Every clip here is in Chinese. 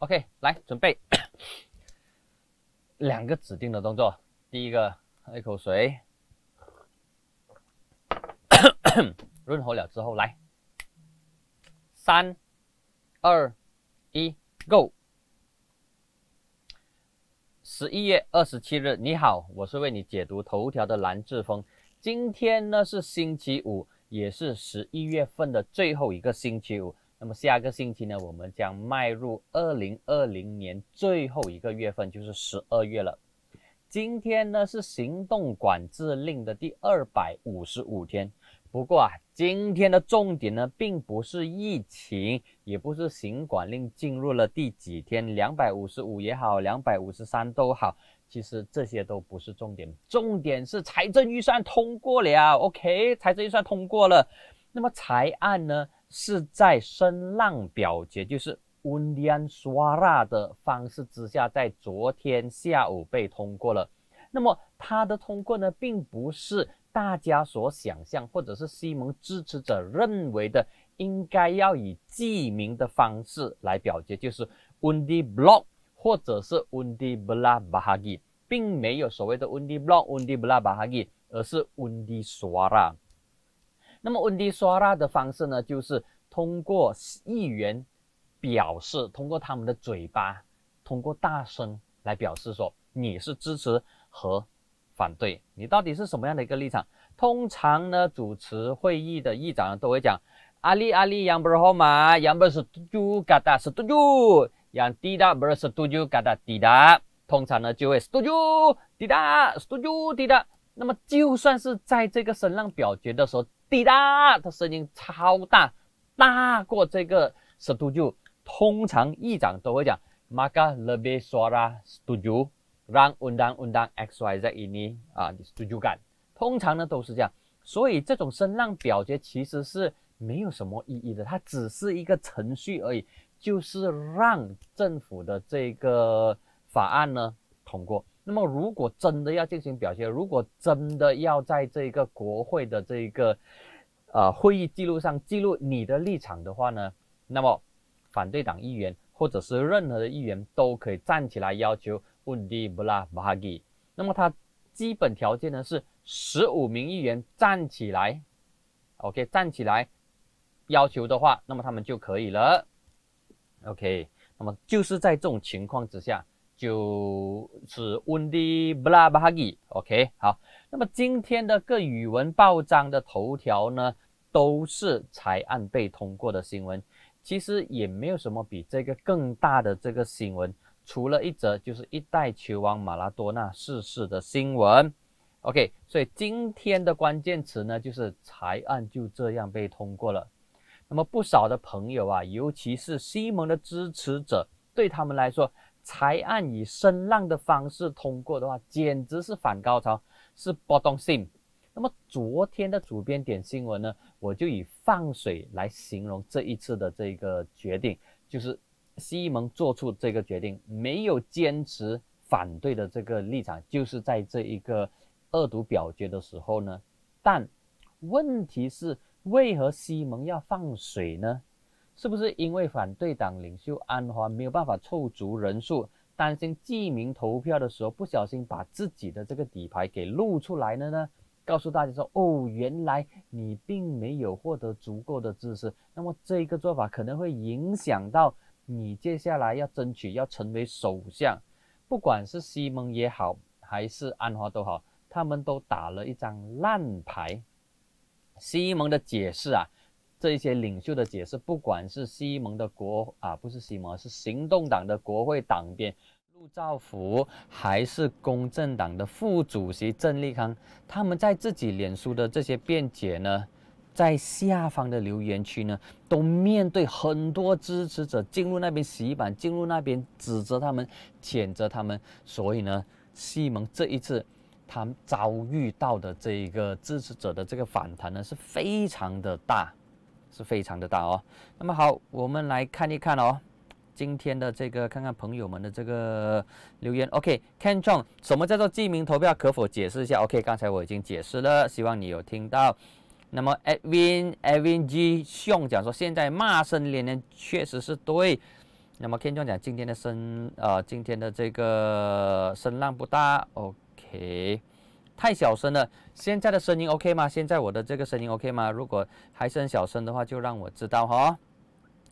OK，来准备 两个指定的动作。第一个，喝一口水，润喉了之后，来三二一，Go！十一月二十七日，你好，我是为你解读头条的蓝志峰。今天呢是星期五，也是十一月份的最后一个星期五。那么下个星期呢，我们将迈入二零二零年最后一个月份，就是十二月了。今天呢是行动管制令的第二百五十五天。不过啊，今天的重点呢，并不是疫情，也不是行管令进入了第几天，两百五十五也好，两百五十三都好，其实这些都不是重点。重点是财政预算通过了，OK，财政预算通过了。那么财案呢？是在声浪表决，就是 Undian Swara 的方式之下，在昨天下午被通过了。那么它的通过呢，并不是大家所想象，或者是西蒙支持者认为的，应该要以记名的方式来表决，就是 Undi Blok 或者是 Undi b l a b a g i 并没有所谓的 Undi Blok、Undi b l a b a g i 而是 Undi Swara。那么，温迪刷蜡的方式呢，就是通过议员表示，通过他们的嘴巴，通过大声来表示说你是支持和反对，你到底是什么样的一个立场？通常呢，主持会议的议长都会讲：“阿里阿里，杨伯尔号码，杨不是嘟嘟嘎达是嘟嘟，杨滴答不是嘟嘟嘎达滴答。”通常呢，就会是嘟嘟滴答，嘟嘟滴答。那么，就算是在这个声浪表决的时候。滴答，他声音超大，大过这个 studio。通常议长都会讲，ma k a le besara studio，让 d a n g x y z 呢啊，studio 感。通常呢都是这样，所以这种声浪表决其实是没有什么意义的，它只是一个程序而已，就是让政府的这个法案呢通过。那么，如果真的要进行表决，如果真的要在这个国会的这一个呃会议记录上记录你的立场的话呢，那么反对党议员或者是任何的议员都可以站起来要求 u n 布拉巴哈 a 那么他基本条件呢是十五名议员站起来，OK 站起来要求的话，那么他们就可以了。OK，那么就是在这种情况之下。就是 Windy Blah b a g i o k 好。那么今天的个语文报章的头条呢，都是裁案被通过的新闻。其实也没有什么比这个更大的这个新闻，除了一则就是一代球王马拉多纳逝世的新闻。OK，所以今天的关键词呢，就是裁案就这样被通过了。那么不少的朋友啊，尤其是西蒙的支持者，对他们来说。才按以声浪的方式通过的话，简直是反高潮，是波动性。那么昨天的主编点新闻呢，我就以放水来形容这一次的这个决定，就是西蒙做出这个决定，没有坚持反对的这个立场，就是在这一个恶毒表决的时候呢。但问题是，为何西蒙要放水呢？是不是因为反对党领袖安华没有办法凑足人数，担心记名投票的时候不小心把自己的这个底牌给露出来了呢？告诉大家说，哦，原来你并没有获得足够的支持，那么这个做法可能会影响到你接下来要争取要成为首相。不管是西蒙也好，还是安华都好，他们都打了一张烂牌。西蒙的解释啊。这一些领袖的解释，不管是西蒙的国啊，不是西蒙，是行动党的国会党鞭陆兆福，还是公正党的副主席郑立康，他们在自己脸书的这些辩解呢，在下方的留言区呢，都面对很多支持者进入那边洗版，进入那边指责他们、谴责他们。所以呢，西蒙这一次，他遭遇到的这一个支持者的这个反弹呢，是非常的大。是非常的大哦，那么好，我们来看一看哦，今天的这个看看朋友们的这个留言。OK，Ken h o n g 什么叫做记名投票？可否解释一下？OK，刚才我已经解释了，希望你有听到。那么，Evan e w i n G 兄讲说，现在骂声连连确实是对。那么，Ken h o n g 讲今天的声呃今天的这个声浪不大。OK。太小声了，现在的声音 OK 吗？现在我的这个声音 OK 吗？如果还是很小声的话，就让我知道哈。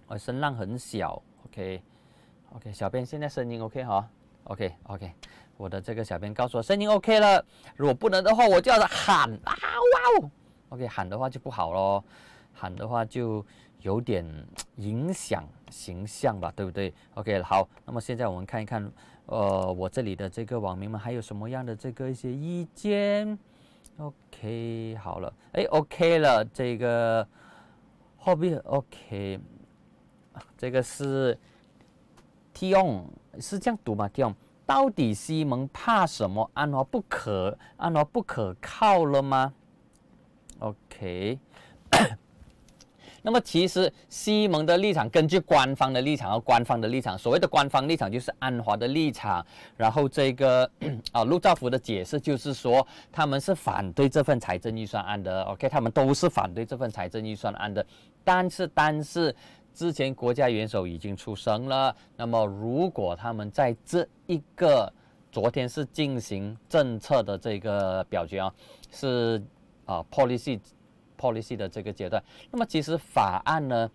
我声浪很小，OK，OK。小编现在声音 OK 哈？OK，OK。我的这个小编告诉我声音 OK 了，如果不能的话，我就要喊，啊哇哦 OK，喊的话就不好咯，喊的话就有点影响形象吧，对不对？OK，好，那么现在我们看一看。呃，我这里的这个网民们还有什么样的这个一些意见？OK，好了，哎，OK 了，这个货币 OK，这个是 Tion 是这样读吗？Tion 到底西蒙怕什么？安华不可，安华不可靠了吗？OK。那么其实西蒙的立场，根据官方的立场和官方的立场，所谓的官方立场就是安华的立场。然后这个 啊，陆兆福的解释就是说，他们是反对这份财政预算案的。OK，他们都是反对这份财政预算案的。但是，但是之前国家元首已经出声了。那么如果他们在这一个昨天是进行政策的这个表决啊，是啊，policy。policy 的这个阶段，那么其实法案呢，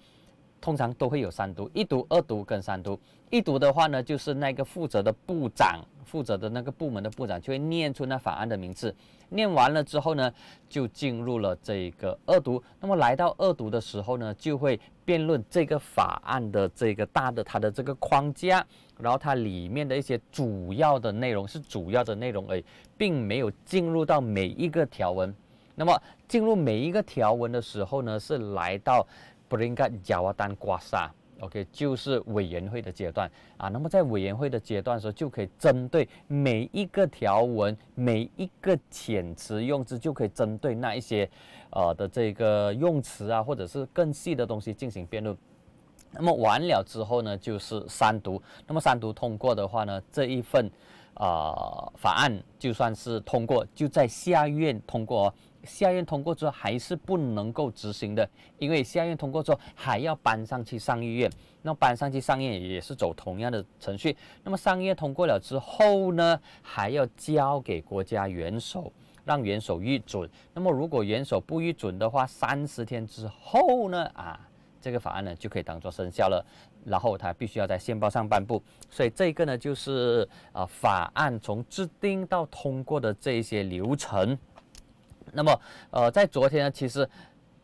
通常都会有三读，一读、二读跟三读。一读的话呢，就是那个负责的部长，负责的那个部门的部长就会念出那法案的名字。念完了之后呢，就进入了这个二读。那么来到二读的时候呢，就会辩论这个法案的这个大的它的这个框架，然后它里面的一些主要的内容是主要的内容而已，并没有进入到每一个条文。那么进入每一个条文的时候呢，是来到，bringa j w a n d guasa，OK，就是委员会的阶段啊。那么在委员会的阶段时候，就可以针对每一个条文、每一个遣词用字，就可以针对那一些，呃的这个用词啊，或者是更细的东西进行辩论。那么完了之后呢，就是三读。那么三读通过的话呢，这一份，呃，法案就算是通过，就在下院通过。下院通过之后还是不能够执行的，因为下院通过之后还要搬上去上议院，那搬上去上议院也是走同样的程序。那么上议院通过了之后呢，还要交给国家元首让元首预准。那么如果元首不预准的话，三十天之后呢，啊，这个法案呢就可以当做生效了。然后它必须要在宪报上颁布。所以这个呢就是啊法案从制定到通过的这些流程。那么，呃，在昨天呢，其实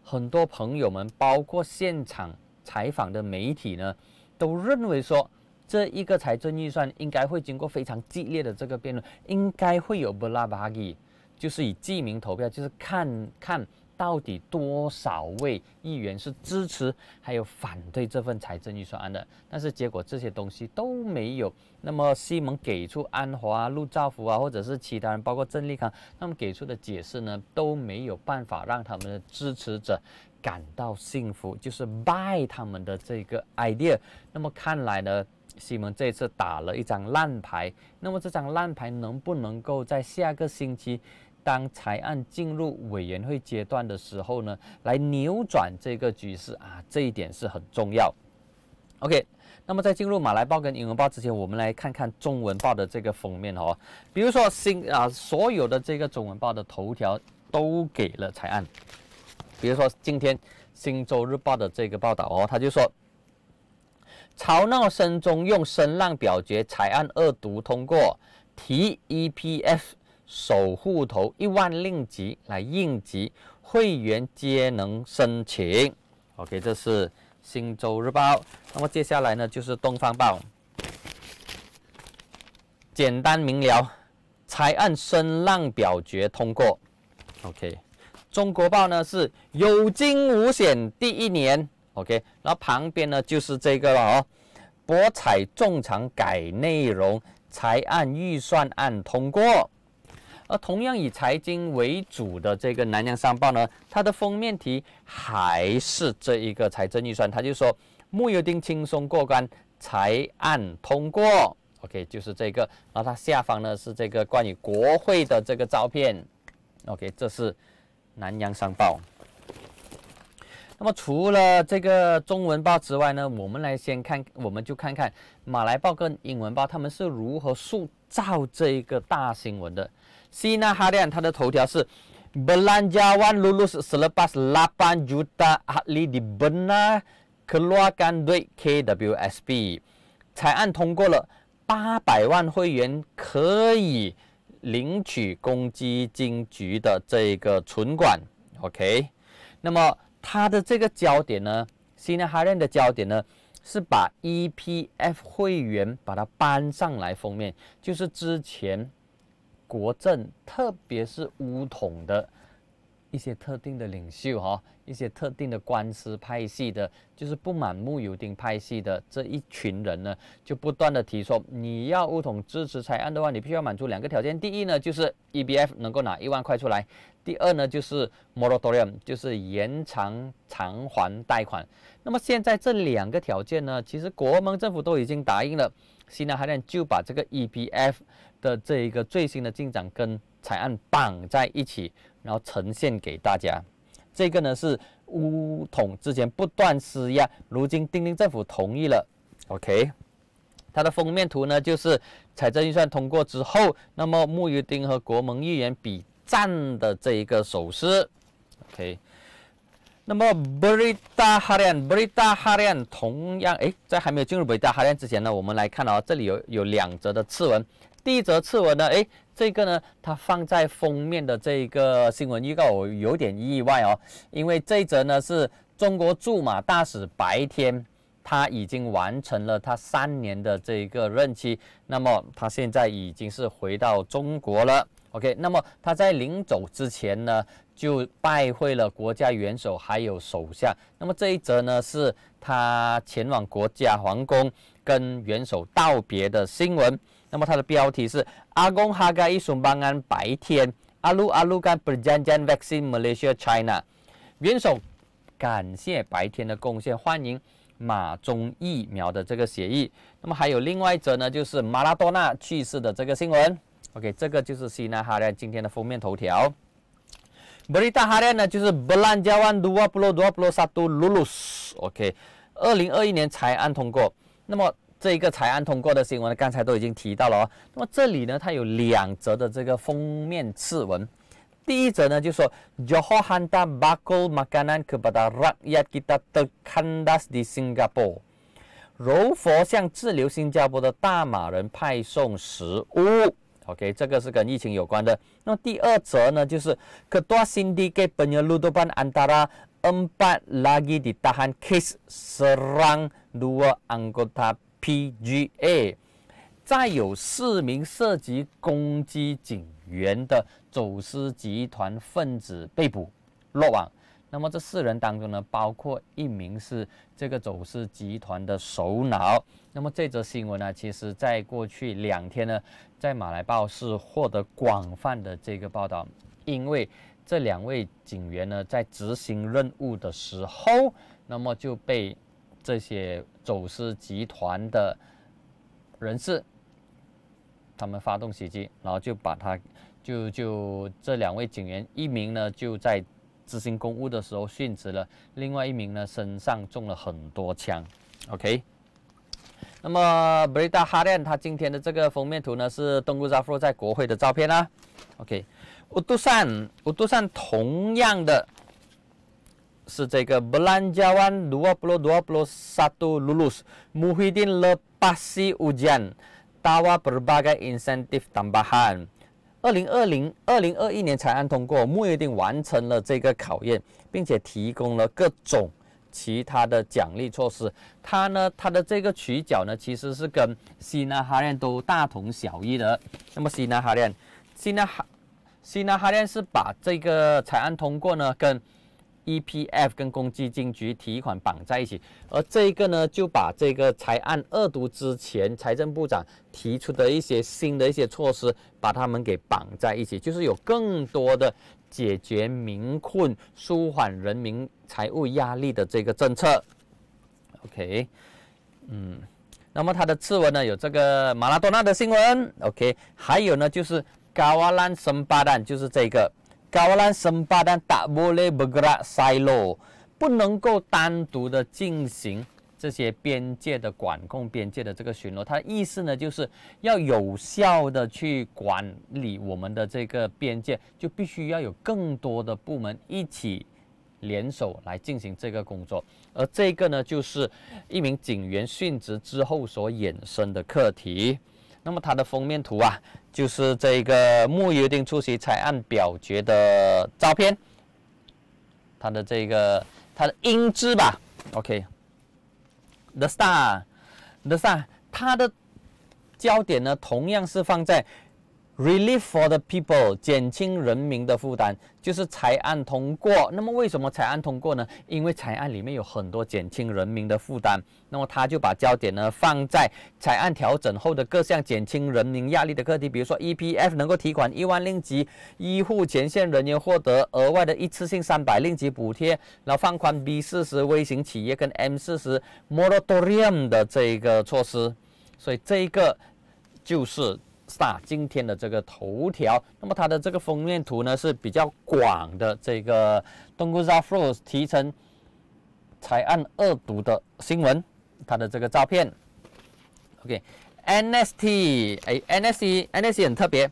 很多朋友们，包括现场采访的媒体呢，都认为说，这一个财政预算应该会经过非常激烈的这个辩论，应该会有布拉巴吉，就是以记名投票，就是看看。到底多少位议员是支持，还有反对这份财政预算案的？但是结果这些东西都没有。那么西蒙给出安华、陆兆福啊，或者是其他人，包括郑立康，他们给出的解释呢，都没有办法让他们的支持者感到幸福，就是拜他们的这个 idea。那么看来呢，西蒙这次打了一张烂牌。那么这张烂牌能不能够在下个星期？当裁案进入委员会阶段的时候呢，来扭转这个局势啊，这一点是很重要。OK，那么在进入马来报跟英文报之前，我们来看看中文报的这个封面哦。比如说新啊，所有的这个中文报的头条都给了裁案。比如说今天《新洲日报》的这个报道哦，他就说：“吵闹声中用声浪表决，裁案二读通过，提 EPF。”守护头一万令吉来应急，会员皆能申请。OK，这是《新洲日报》。那么接下来呢，就是《东方报》，简单明了，才按声浪表决通过。OK，《中国报》呢是有惊无险，第一年。OK，然后旁边呢就是这个了哦，博彩重场改内容，才按预算案通过。而同样以财经为主的这个《南洋商报》呢，它的封面题还是这一个财政预算，它就说木有丁轻松过关，财案通过。OK，就是这个。然后它下方呢是这个关于国会的这个照片。OK，这是《南洋商报》。那么除了这个中文报之外呢，我们来先看，我们就看看马来报跟英文报他们是如何塑造这一个大新闻的。西 i 哈连他的头条是：，belanjawan lulus selepas 8 juta hakli dibenar keluarkan dari KWSP，草案通过了，八百万会员可以领取公积金局的这个存款。OK，那么他的这个焦点呢，西 i 哈 n 的焦点呢，是把 EPF 会员把它搬上来封面，就是之前。国政，特别是乌统的一些特定的领袖，哈，一些特定的官司派系的，就是不满穆尤丁派系的这一群人呢，就不断的提出，你要乌统支持拆案的话，你必须要满足两个条件。第一呢，就是 EBF 能够拿一万块出来；第二呢，就是 Moratorium，就是延长偿还贷款。那么现在这两个条件呢，其实国盟政府都已经答应了，西南海岸就把这个 EBF。的这一个最新的进展跟惨案绑在一起，然后呈现给大家。这个呢是乌统之前不断施压，如今丁丁政府同意了。OK，它的封面图呢就是财政预算通过之后，那么木鱼丁和国盟议员比战的这一个手势。OK，那么布里达哈连，布 r 达哈 n 同样，哎，在还没有进入布里达哈连之前呢，我们来看哦，这里有有两则的次文。第一则次文呢？诶，这个呢，它放在封面的这一个新闻预告，我有点意外哦。因为这一则呢是中国驻马大使白天，他已经完成了他三年的这一个任期，那么他现在已经是回到中国了。OK，那么他在临走之前呢，就拜会了国家元首还有首相。那么这一则呢，是他前往国家皇宫跟元首道别的新闻。那么它的标题是阿公哈嘎一松邦安白天阿鲁阿鲁干 b e r j a n j i a n Vaccine Malaysia China 元首感谢白天的贡献，欢迎马中疫苗的这个协议。那么还有另外一则呢，就是马拉多纳去世的这个新闻。OK，这个就是西纳哈亮今天的封面头条。Berita harian 呢，就是布兰加湾 n j a w dua p l u h dua p l u h satu lulus。OK，二零二一年才安通过。那么这一个裁案通过的新闻呢，刚才都已经提到了哦。那么这里呢，它有两则的这个封面字文。第一则呢，就说 Johanda o r h b a k u l makanan k 他特 a das rakyat kita a a n d di s i n g a p o r e 柔佛向滞留新加坡的大马人派送食物。OK，这个是跟疫情有关的。那么第二则呢，就是 Kedua Cindy ke Benyudaban l antara empat lagi ditahan k a s e serang dua anggota。PGA，再有四名涉及攻击警员的走私集团分子被捕落网。那么这四人当中呢，包括一名是这个走私集团的首脑。那么这则新闻呢，其实在过去两天呢，在《马来报》是获得广泛的这个报道，因为这两位警员呢，在执行任务的时候，那么就被这些。走私集团的人士，他们发动袭击，然后就把他，就就这两位警员，一名呢就在执行公务的时候殉职了，另外一名呢身上中了很多枪。OK，那么 a r 达哈 n 他今天的这个封面图呢是东古扎夫在国会的照片啊。OK，乌杜善，乌杜善同样的。是这个 Belanjawan 2021 lulus u h y i d d i n lepasi u a w a berbagai n s e n t i f tambahan。二零二零二零二一年才安通过，穆一定完成了这个考验，并且提供了各种其他的奖励措施。他呢，他的这个取角呢，其实是跟西纳哈连都大同小异的。那么西纳哈连，西纳哈西纳哈连是把这个才安通过呢跟。EPF 跟公积金局提款绑在一起，而这个呢，就把这个财案二读之前财政部长提出的一些新的一些措施，把他们给绑在一起，就是有更多的解决民困、舒缓人民财务压力的这个政策。OK，嗯，那么它的次文呢，有这个马拉多纳的新闻。OK，还有呢，就是加瓦兰森巴旦，就是这个。高兰森巴丹达，布勒布格拉塞洛不能够单独的进行这些边界的管控、边界的这个巡逻。它的意思呢，就是要有效的去管理我们的这个边界，就必须要有更多的部门一起联手来进行这个工作。而这个呢，就是一名警员殉职之后所衍生的课题。那么它的封面图啊。就是这个穆尤丁出席裁案表决的照片，他的这个他的英姿吧，OK，The Star，The Star，他的焦点呢同样是放在。Relief for the people，减轻人民的负担，就是草案通过。那么为什么草案通过呢？因为草案里面有很多减轻人民的负担。那么他就把焦点呢放在草案调整后的各项减轻人民压力的课题，比如说 EPF 能够提款一万令吉，医护前线人员获得额外的一次性三百令吉补贴，然后放宽 B 四十微型企业跟 M 四十 moratorium 的这一个措施。所以这一个就是。今天的这个头条，那么它的这个封面图呢是比较广的，这个东姑扎夫鲁提成才案恶毒的新闻，它的这个照片。OK，NST 哎，NSC，NSC 很特别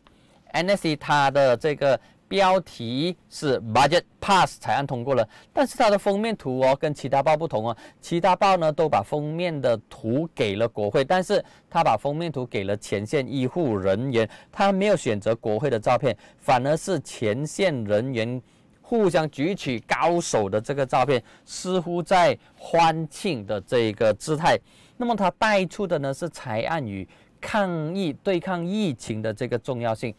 ，NSC 它的这个。标题是 budget pass，才案通过了，但是它的封面图哦，跟其他报不同啊，其他报呢都把封面的图给了国会，但是他把封面图给了前线医护人员，他没有选择国会的照片，反而是前线人员互相举起高手的这个照片，似乎在欢庆的这个姿态。那么他带出的呢是裁案与抗疫对抗疫情的这个重要性。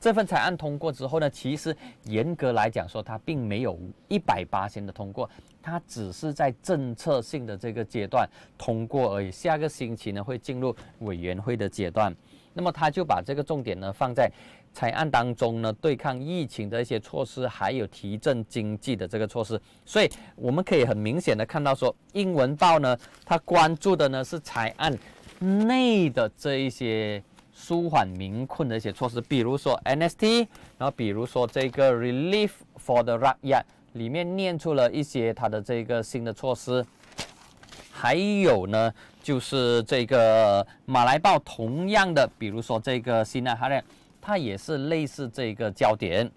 这份草案通过之后呢，其实严格来讲说，它并没有一百八千的通过，它只是在政策性的这个阶段通过而已。下个星期呢，会进入委员会的阶段。那么，他就把这个重点呢放在，草案当中呢对抗疫情的一些措施，还有提振经济的这个措施。所以，我们可以很明显的看到说，《英文报》呢，它关注的呢是草案内的这一些。舒缓民困的一些措施，比如说 NST，然后比如说这个 Relief for the Rakya，里面念出了一些它的这个新的措施。还有呢，就是这个马来报同样的，比如说这个西奈哈叻，它也是类似这个焦点。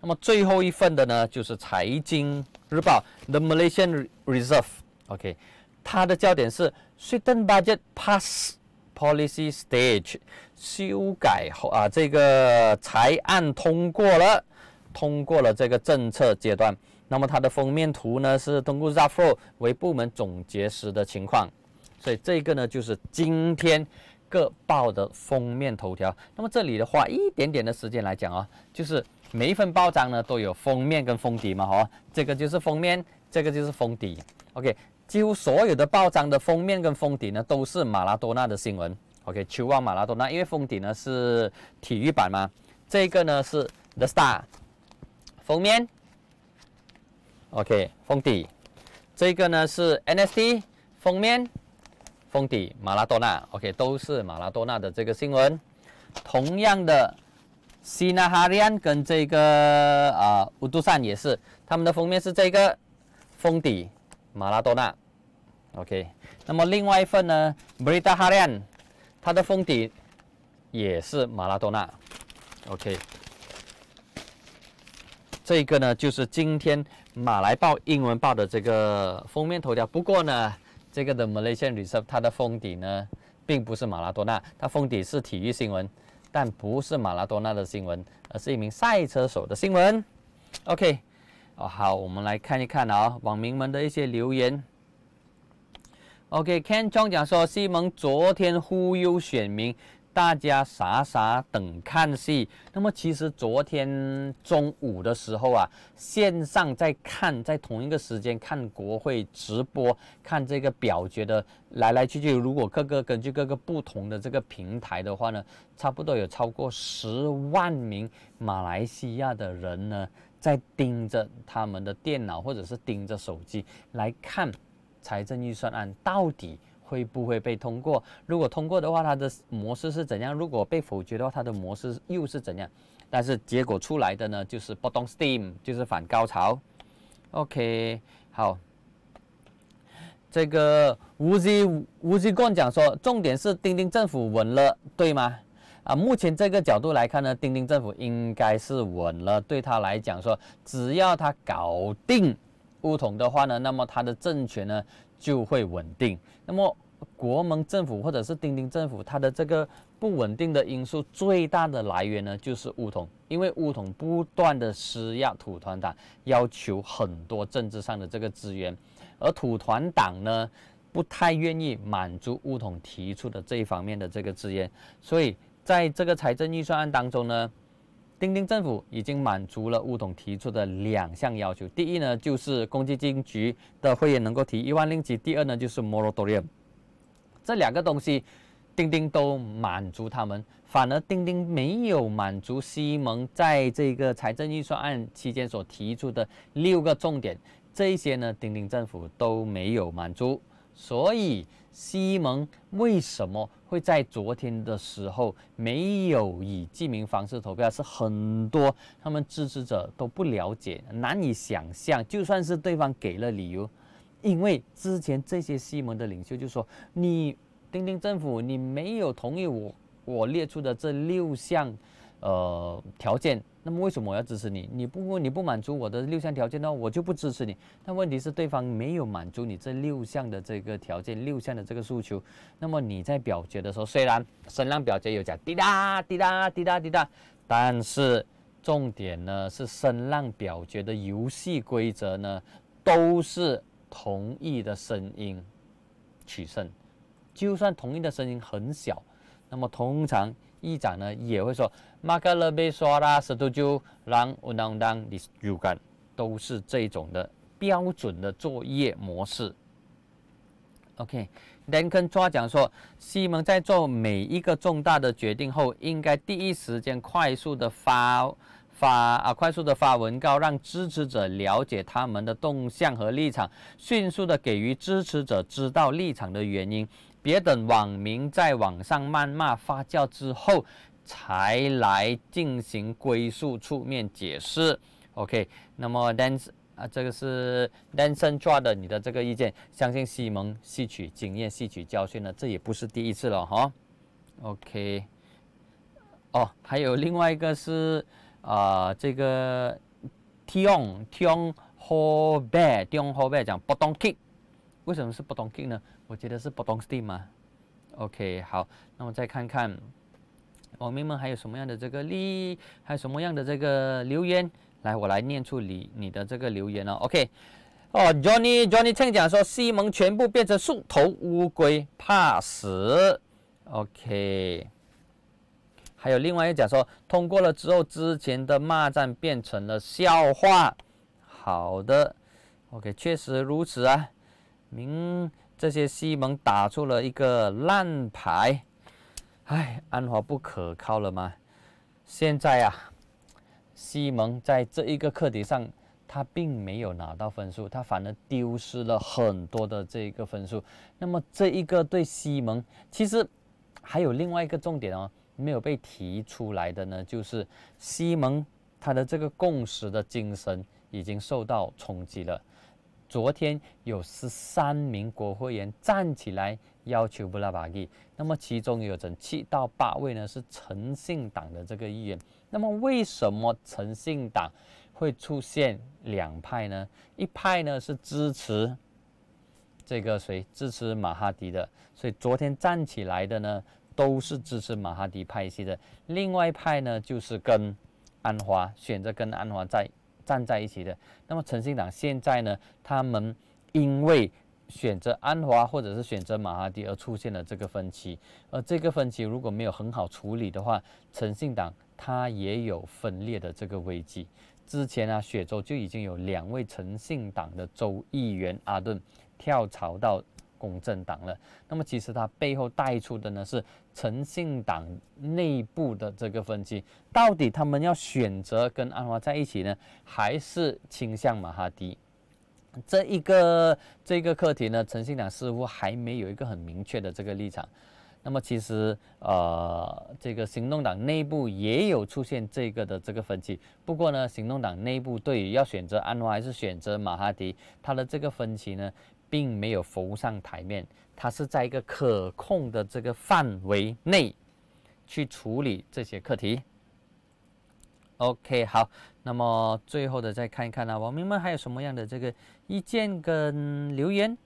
那么最后一份的呢，就是财经日报 The Malaysian Reserve，OK，它的焦点是 Swidden Budget Pass。Policy stage 修改后啊，这个裁案通过了，通过了这个政策阶段。那么它的封面图呢是通过 z a f r o r 为部门总结时的情况，所以这个呢就是今天各报的封面头条。那么这里的话，一点点的时间来讲啊，就是每一份报章呢都有封面跟封底嘛，哈，这个就是封面，这个就是封底。OK。几乎所有的报章的封面跟封底呢，都是马拉多纳的新闻。OK，《球王马拉多纳》，因为封底呢是体育版嘛。这个呢是《The Star》封面。OK，封底。这个呢是《N.S.D》封面，封底马拉多纳。OK，都是马拉多纳的这个新闻。同样的，西纳哈里安跟这个啊乌杜善也是，他们的封面是这个封底。马拉多纳，OK。那么另外一份呢，《b r i a d a Harian》，它的封底也是马拉多纳，OK。这个呢就是今天《马来报》英文报的这个封面头条。不过呢，这个的《Malaysian r e v e 它的封底呢并不是马拉多纳，它封底是体育新闻，但不是马拉多纳的新闻，而是一名赛车手的新闻，OK。哦，好，我们来看一看啊，网民们的一些留言。OK，Ken Chong 讲说，西蒙昨天忽悠选民，大家啥啥等看戏。那么其实昨天中午的时候啊，线上在看，在同一个时间看国会直播，看这个表决的来来去去。如果各个根据各个不同的这个平台的话呢，差不多有超过十万名马来西亚的人呢。在盯着他们的电脑，或者是盯着手机来看财政预算案到底会不会被通过。如果通过的话，它的模式是怎样？如果被否决的话，它的模式又是怎样？但是结果出来的呢，就是 bottom steam，就是反高潮。OK，好，这个吴基吴基贯讲说，重点是钉钉政府稳了，对吗？啊，目前这个角度来看呢，钉钉政府应该是稳了。对他来讲说，只要他搞定乌统的话呢，那么他的政权呢就会稳定。那么国盟政府或者是钉钉政府，它的这个不稳定的因素最大的来源呢就是乌统，因为乌统不断的施压土团党，要求很多政治上的这个资源，而土团党呢不太愿意满足乌统提出的这一方面的这个资源，所以。在这个财政预算案当中呢，钉钉政府已经满足了吴董提出的两项要求。第一呢，就是公积金局的会员能够提一万令吉；第二呢，就是 Moratorium。这两个东西，钉钉都满足他们，反而钉钉没有满足西蒙在这个财政预算案期间所提出的六个重点。这些呢，钉钉政府都没有满足，所以。西蒙为什么会在昨天的时候没有以记名方式投票？是很多他们支持者都不了解，难以想象。就算是对方给了理由，因为之前这些西蒙的领袖就说：“你钉钉政府，你没有同意我我列出的这六项。”呃，条件，那么为什么我要支持你？你不，你不满足我的六项条件呢，我就不支持你。但问题是，对方没有满足你这六项的这个条件，六项的这个诉求。那么你在表决的时候，虽然声浪表决有讲滴答滴答滴答滴答，但是重点呢是声浪表决的游戏规则呢都是同意的声音取胜，就算同意的声音很小，那么通常。议长呢也会说，马勒都是这种的标准的作业模式。OK，Then 跟抓讲说，西蒙在做每一个重大的决定后，应该第一时间快速的发发啊，快速的发文告，让支持者了解他们的动向和立场，迅速的给予支持者知道立场的原因。别等网民在网上谩骂发酵之后才来进行归宿出面解释。OK，那么 Dan，啊，这个是 Dan n r 抓的你的这个意见，相信西蒙吸取经验、吸取教训了，这也不是第一次了哈。OK，哦，还有另外一个是啊，这个 Tion Tion Hobie Tion Hobie 讲不 t o n k i c k 为什么是不 t o n k i c k 呢？我觉得是不 o 事嘛。OK，好，那我再看看网民们还有什么样的这个利益，还有什么样的这个留言。来，我来念出你你的这个留言哦。OK，哦，Johnny Johnny 称讲说西蒙全部变成树头乌龟，怕死。OK，还有另外一讲说通过了之后，之前的骂战变成了笑话。好的，OK，确实如此啊。明。这些西蒙打出了一个烂牌，哎，安华不可靠了吗？现在啊，西蒙在这一个课题上，他并没有拿到分数，他反而丢失了很多的这一个分数。那么这一个对西蒙，其实还有另外一个重点哦，没有被提出来的呢，就是西蒙他的这个共识的精神已经受到冲击了。昨天有十三名国会员站起来要求布拉巴吉，那么其中有整七到八位呢是诚信党的这个议员。那么为什么诚信党会出现两派呢？一派呢是支持这个谁支持马哈迪的，所以昨天站起来的呢都是支持马哈迪派系的。另外一派呢就是跟安华选择跟安华在。站在一起的。那么诚信党现在呢？他们因为选择安华或者是选择马哈迪而出现了这个分歧，而这个分歧如果没有很好处理的话，诚信党它也有分裂的这个危机。之前啊，雪州就已经有两位诚信党的州议员阿顿跳槽到。公正党了，那么其实它背后带出的呢是诚信党内部的这个分歧，到底他们要选择跟安华在一起呢，还是倾向马哈迪？这一个这个课题呢，诚信党似乎还没有一个很明确的这个立场。那么其实呃，这个行动党内部也有出现这个的这个分歧，不过呢，行动党内部对于要选择安华还是选择马哈迪，它的这个分歧呢？并没有浮上台面，它是在一个可控的这个范围内去处理这些课题。OK，好，那么最后的再看一看呢，网民们还有什么样的这个意见跟留言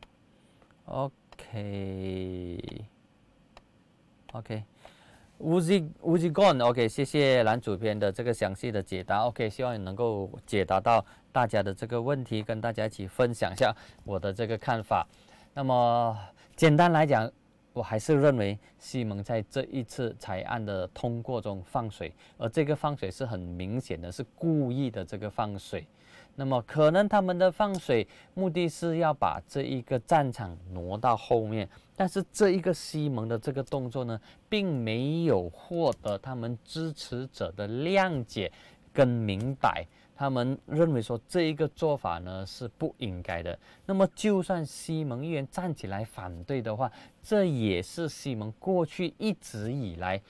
？OK，OK，Was i was i gone？OK，谢谢男主编的这个详细的解答。OK，希望你能够解答到。大家的这个问题，跟大家一起分享一下我的这个看法。那么简单来讲，我还是认为西蒙在这一次裁案的通过中放水，而这个放水是很明显的，是故意的这个放水。那么可能他们的放水目的是要把这一个战场挪到后面，但是这一个西蒙的这个动作呢，并没有获得他们支持者的谅解跟明白。他们认为说这一个做法呢是不应该的。那么，就算西蒙议员站起来反对的话，这也是西蒙过去一直以来，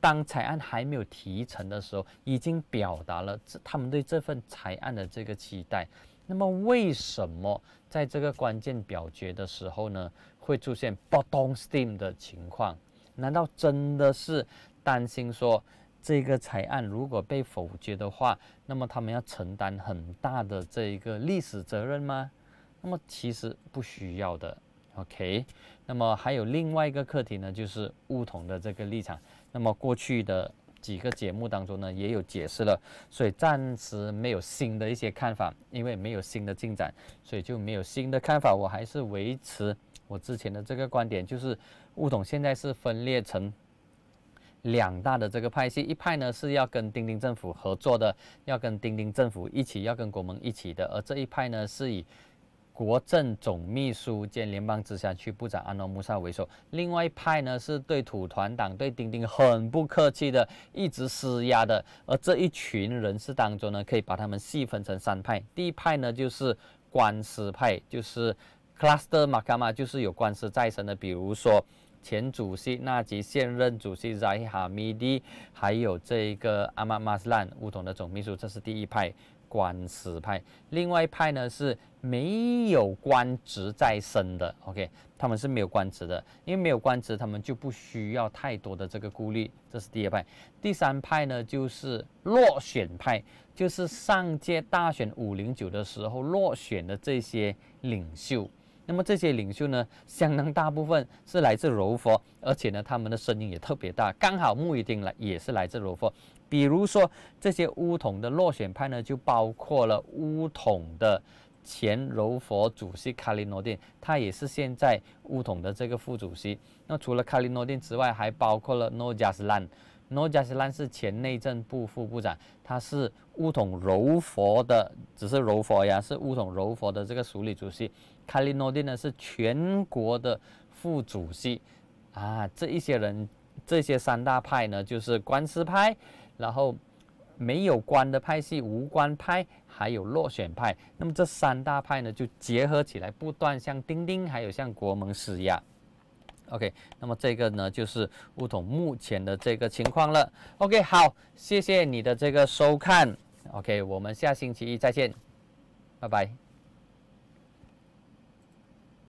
当草案还没有提成的时候，已经表达了他们对这份草案的这个期待。那么，为什么在这个关键表决的时候呢，会出现 bottom steam 的情况？难道真的是担心说？这个裁案如果被否决的话，那么他们要承担很大的这一个历史责任吗？那么其实不需要的。OK，那么还有另外一个课题呢，就是物统的这个立场。那么过去的几个节目当中呢，也有解释了，所以暂时没有新的一些看法，因为没有新的进展，所以就没有新的看法。我还是维持我之前的这个观点，就是物统现在是分裂成。两大的这个派系，一派呢是要跟丁丁政府合作的，要跟丁丁政府一起，要跟国盟一起的；而这一派呢是以国政总秘书兼联邦直辖区部长安诺穆萨为首。另外一派呢是对土团党、对丁丁很不客气的，一直施压的。而这一群人士当中呢，可以把他们细分成三派：第一派呢就是官司派，就是 Cluster Magama，就是有官司在身的，比如说。前主席纳吉，现任主席扎希哈米迪，还有这个阿玛马斯兰乌统的总秘书，这是第一派，官职派。另外一派呢，是没有官职在身的，OK，他们是没有官职的，因为没有官职，他们就不需要太多的这个顾虑，这是第二派。第三派呢，就是落选派，就是上届大选五零九的时候落选的这些领袖。那么这些领袖呢，相当大部分是来自柔佛，而且呢，他们的声音也特别大。刚好穆伊丁来也是来自柔佛。比如说，这些乌统的落选派呢，就包括了乌统的前柔佛主席卡里诺丁，他也是现在乌统的这个副主席。那除了卡里诺丁之外，还包括了诺加斯兰。诺加斯兰是前内政部副部长，他是乌统柔佛的，只是柔佛呀，是乌统柔佛的这个署理主席。卡利诺蒂呢是全国的副主席，啊，这一些人，这些三大派呢就是官司派，然后没有官的派系无官派，还有落选派，那么这三大派呢就结合起来，不断向丁丁还有向国盟施压。OK，那么这个呢就是乌统目前的这个情况了。OK，好，谢谢你的这个收看。OK，我们下星期一再见，拜拜。